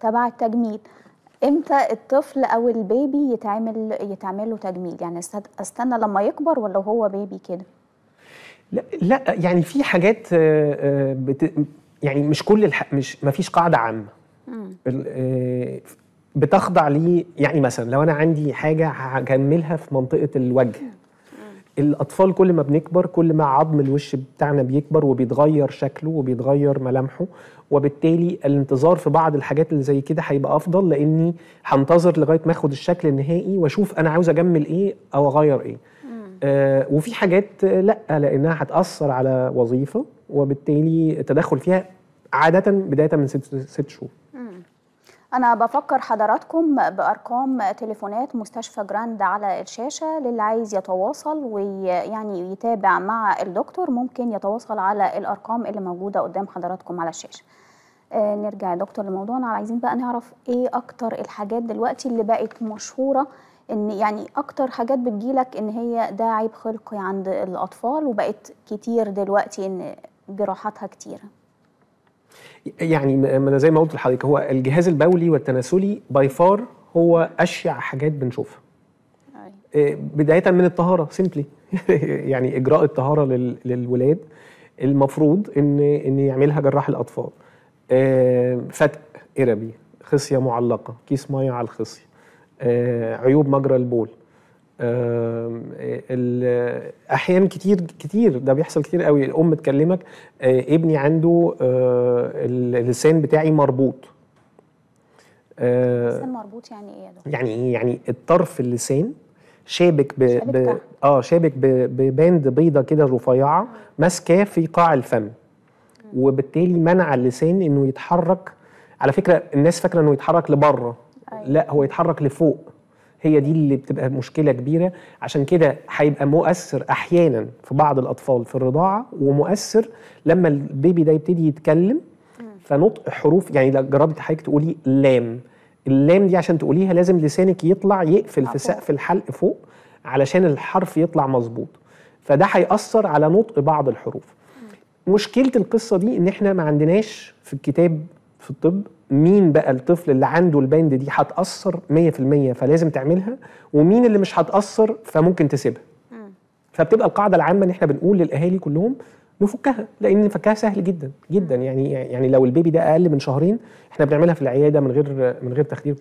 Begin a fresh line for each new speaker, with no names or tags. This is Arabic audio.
تبع التجميل امتى الطفل او البيبي يتعمل يتعمل له تجميل يعني استنى لما يكبر ولا هو بيبي كده
لا لا يعني في حاجات آه، آه، بت يعني مش كل الح... مش ما فيش قاعده عامه آه، بتخضع لي يعني مثلا لو انا عندي حاجه هكملها في منطقه الوجه الاطفال كل ما بنكبر كل ما عظم الوش بتاعنا بيكبر وبيتغير شكله وبيتغير ملامحه وبالتالي الانتظار في بعض الحاجات اللي زي كده هيبقى افضل لاني هنتظر لغايه ما اخد الشكل النهائي واشوف انا عاوز اجمل ايه او اغير ايه آه وفي حاجات لا لانها هتاثر على وظيفه وبالتالي التدخل فيها عاده بدايه من ست, ست شهور
أنا بفكر حضراتكم بأرقام تليفونات مستشفى جراند على الشاشة للي عايز يتواصل ويعني يتابع مع الدكتور ممكن يتواصل على الأرقام اللي موجودة قدام حضراتكم على الشاشة آه نرجع يا دكتور لموضوعنا عايزين بقى نعرف ايه اكتر الحاجات دلوقتي اللي بقت مشهوره ان يعني اكتر حاجات بتجيلك ان هي ده عيب خلقي عند الاطفال وبقت كتير دلوقتي ان جراحاتها كتيره
يعني ما انا زي ما قلت لحضرتك هو الجهاز البولي والتناسلي باي فار هو اشيع حاجات بنشوفها أيوة. آه، بدايه من الطهاره سيمبلي يعني اجراء الطهاره للولاد المفروض ان ان يعملها جراح الاطفال آه، فتق اربي خصيه معلقه كيس ميه على الخصيه آه، عيوب مجرى البول احيان كتير كتير ده بيحصل كتير قوي الام تكلمك آه، ابني عنده آه، اللسان بتاعي مربوط آه، اللسان
مربوط يعني ايه يا دكتور؟ يعني
ايه؟ يعني الطرف اللسان شابك ب, شابك ب... اه شابك ب... بباند بيضه كده رفيعه ماسكاه في قاع الفم وبالتالي منع اللسان انه يتحرك على فكره الناس فاكره انه يتحرك لبره أيوة. لا هو يتحرك لفوق هي دي اللي بتبقى مشكله كبيره عشان كده هيبقى مؤثر احيانا في بعض الاطفال في الرضاعه ومؤثر لما البيبي ده يبتدي يتكلم فنطق حروف يعني لو جربت حضرتك تقولي لام اللام دي عشان تقوليها لازم لسانك يطلع يقفل في سقف الحلق فوق علشان الحرف يطلع مظبوط فده هيأثر على نطق بعض الحروف مشكله القصه دي ان احنا ما عندناش في الكتاب في الطب مين بقى الطفل اللي عنده البند دي هتاثر 100% فلازم تعملها ومين اللي مش هتاثر فممكن تسيبها فبتبقى القاعده العامه ان احنا بنقول للاهالي كلهم نفكها لان فكها سهل جدا جدا يعني يعني لو البيبي ده اقل من شهرين احنا بنعملها في العياده من غير من غير تخدير